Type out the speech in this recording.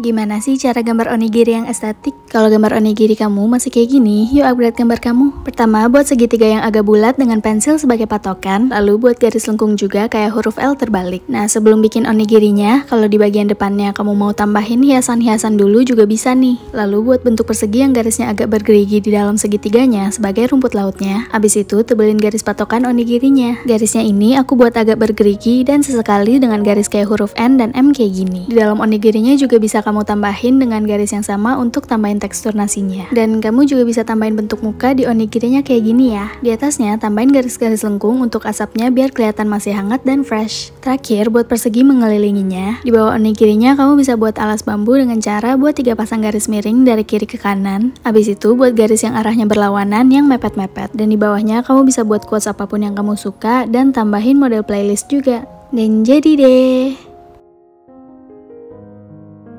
Gimana sih cara gambar onigiri yang estetik? Kalau gambar onigiri kamu masih kayak gini, yuk upgrade gambar kamu. Pertama, buat segitiga yang agak bulat dengan pensil sebagai patokan, lalu buat garis lengkung juga kayak huruf L terbalik. Nah, sebelum bikin onigirinya, kalau di bagian depannya kamu mau tambahin hiasan-hiasan dulu juga bisa nih. Lalu buat bentuk persegi yang garisnya agak bergerigi di dalam segitiganya sebagai rumput lautnya. Abis itu, tebelin garis patokan onigirinya. Garisnya ini aku buat agak bergerigi dan sesekali dengan garis kayak huruf N dan M kayak gini. Di dalam onigirinya juga bisa kamu tambahin dengan garis yang sama untuk tambahin tekstur nasinya. Dan kamu juga bisa tambahin bentuk muka di onigirinya kayak gini ya. Di atasnya tambahin garis-garis lengkung untuk asapnya biar kelihatan masih hangat dan fresh. Terakhir, buat persegi mengelilinginya, di bawah onigirinya kamu bisa buat alas bambu dengan cara buat tiga pasang garis miring dari kiri ke kanan. Abis itu buat garis yang arahnya berlawanan yang mepet-mepet. Dan di bawahnya kamu bisa buat quotes apapun yang kamu suka dan tambahin model playlist juga. Dan jadi deh.